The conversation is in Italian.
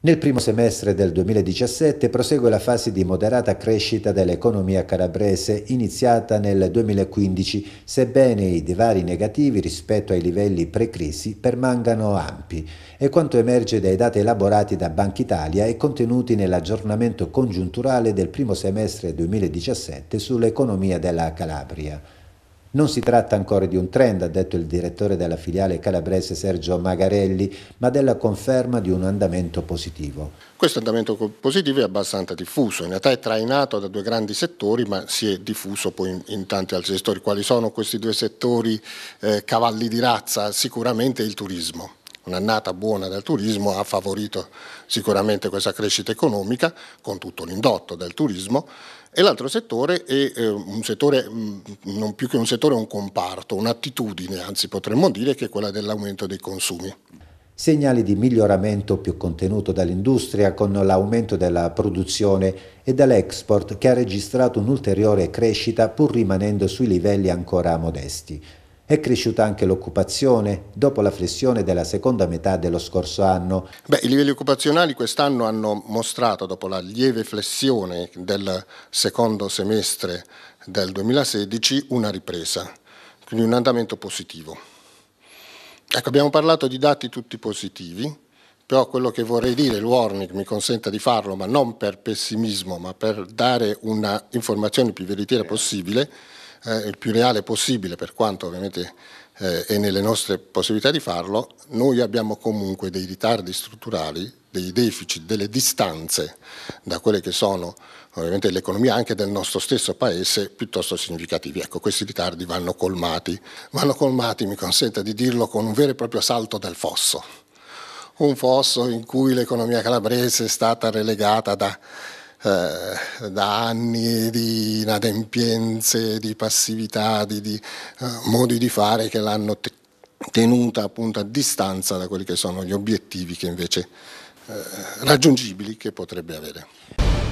Nel primo semestre del 2017 prosegue la fase di moderata crescita dell'economia calabrese iniziata nel 2015, sebbene i divari negativi rispetto ai livelli pre-crisi permangano ampi. E quanto emerge dai dati elaborati da Banca Italia e contenuti nell'aggiornamento congiunturale del primo semestre 2017 sull'economia della Calabria. Non si tratta ancora di un trend, ha detto il direttore della filiale calabrese Sergio Magarelli, ma della conferma di un andamento positivo. Questo andamento positivo è abbastanza diffuso, in realtà è trainato da due grandi settori, ma si è diffuso poi in, in tanti altri settori. Quali sono questi due settori eh, cavalli di razza? Sicuramente il turismo un'annata buona del turismo ha favorito sicuramente questa crescita economica con tutto l'indotto del turismo e l'altro settore è eh, un settore, mh, mm, non più che un settore, un comparto, un'attitudine, anzi potremmo dire che è quella dell'aumento dei consumi. Segnali di miglioramento più contenuto dall'industria con l'aumento della produzione e dall'export che ha registrato un'ulteriore crescita pur rimanendo sui livelli ancora modesti. È cresciuta anche l'occupazione dopo la flessione della seconda metà dello scorso anno. Beh, I livelli occupazionali quest'anno hanno mostrato, dopo la lieve flessione del secondo semestre del 2016, una ripresa, quindi un andamento positivo. Ecco, abbiamo parlato di dati tutti positivi, però quello che vorrei dire, il warning mi consenta di farlo, ma non per pessimismo, ma per dare una informazione più veritiera possibile, eh, il più reale possibile, per quanto ovviamente eh, è nelle nostre possibilità di farlo, noi abbiamo comunque dei ritardi strutturali, dei deficit, delle distanze da quelle che sono ovviamente l'economia anche del nostro stesso paese piuttosto significativi. Ecco, questi ritardi vanno colmati, vanno colmati, mi consenta di dirlo, con un vero e proprio salto dal fosso un fosso in cui l'economia calabrese è stata relegata da eh, da anni di inadempienze, di passività, di, di eh, modi di fare che l'hanno te- tenuta appunto a distanza da quelli che sono gli obiettivi che invece eh, raggiungibili che potrebbe avere.